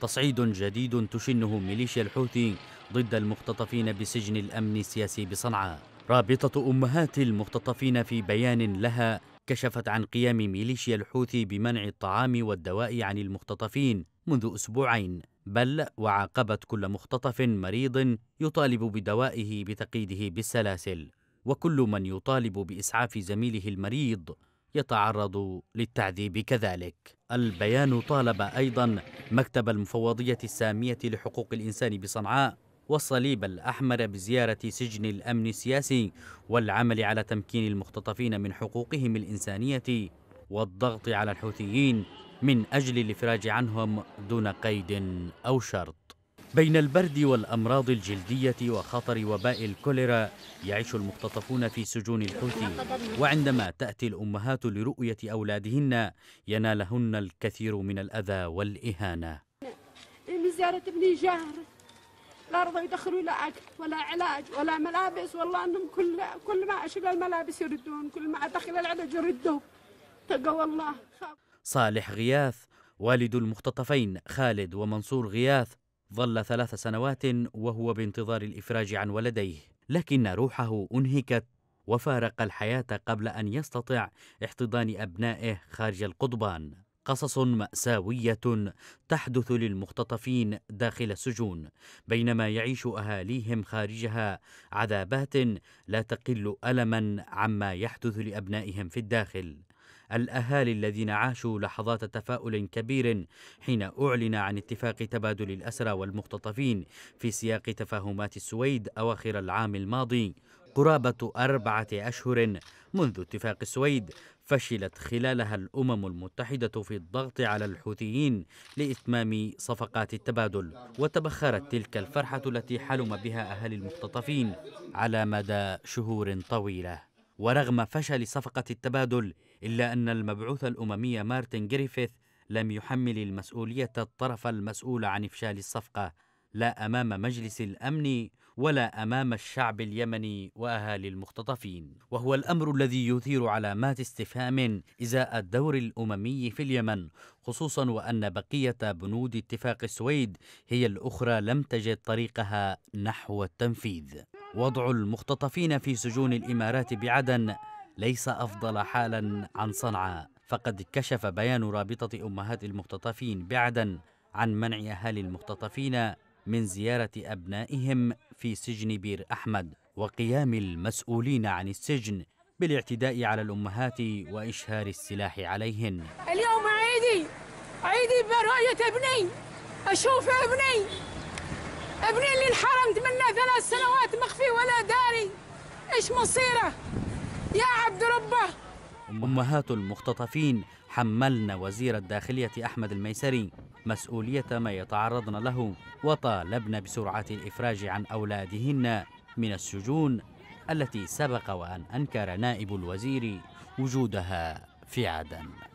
تصعيد جديد تشنه ميليشيا الحوثي ضد المختطفين بسجن الأمن السياسي بصنعاء رابطة أمهات المختطفين في بيان لها كشفت عن قيام ميليشيا الحوثي بمنع الطعام والدواء عن المختطفين منذ أسبوعين بل وعاقبت كل مختطف مريض يطالب بدوائه بتقييده بالسلاسل وكل من يطالب بإسعاف زميله المريض يتعرض للتعذيب كذلك البيان طالب أيضا مكتب المفوضية السامية لحقوق الإنسان بصنعاء والصليب الأحمر بزيارة سجن الأمن السياسي والعمل على تمكين المختطفين من حقوقهم الإنسانية والضغط على الحوثيين من أجل الإفراج عنهم دون قيد أو شرط بين البرد والأمراض الجلدية وخطر وباء الكوليرا يعيش المختطفون في سجون الحوثي وعندما تأتي الأمهات لرؤية أولادهن ينالهن الكثير من الأذى والإهانة إيه، من زيارة ابني جاهر لا رضوا يدخلوا لا أكل ولا علاج ولا ملابس والله أنهم كل كل ما أشغل الملابس يردون كل ما أدخل العلاج يردوا تقى والله صالح غياث والد المختطفين خالد ومنصور غياث ظل ثلاث سنوات وهو بانتظار الافراج عن ولديه لكن روحه انهكت وفارق الحياه قبل ان يستطع احتضان ابنائه خارج القضبان قصص ماساويه تحدث للمختطفين داخل السجون بينما يعيش اهاليهم خارجها عذابات لا تقل الما عما يحدث لابنائهم في الداخل الأهالي الذين عاشوا لحظات تفاؤل كبير حين أعلن عن اتفاق تبادل الأسرى والمختطفين في سياق تفاهمات السويد أواخر العام الماضي قرابة أربعة أشهر منذ اتفاق السويد فشلت خلالها الأمم المتحدة في الضغط على الحوثيين لإتمام صفقات التبادل وتبخرت تلك الفرحة التي حلم بها أهالي المختطفين على مدى شهور طويلة ورغم فشل صفقة التبادل إلا أن المبعوث الأممي مارتن جريفيث لم يحمل المسؤولية الطرف المسؤول عن إفشال الصفقة لا أمام مجلس الأمن ولا أمام الشعب اليمني وأهالي المختطفين وهو الأمر الذي يثير علامات استفهام إزاء الدور الأممي في اليمن خصوصا وأن بقية بنود اتفاق السويد هي الأخرى لم تجد طريقها نحو التنفيذ وضع المختطفين في سجون الإمارات بعدن ليس أفضل حالا عن صنعاء فقد كشف بيان رابطة أمهات المختطفين بعدن عن منع أهالي المختطفين من زيارة أبنائهم في سجن بير أحمد وقيام المسؤولين عن السجن بالاعتداء على الأمهات وإشهار السلاح عليهن اليوم عيدي عيدي برؤية ابني أشوف ابني ابني اللي انحرمت منه ثلاث سنوات مخفي ولا داري ايش مصيره يا عبد ربه أمهات المختطفين حملن وزير الداخلية أحمد الميسري مسؤولية ما يتعرضن له وطالبن بسرعة الإفراج عن أولادهن من السجون التي سبق وأن أنكر نائب الوزير وجودها في عدن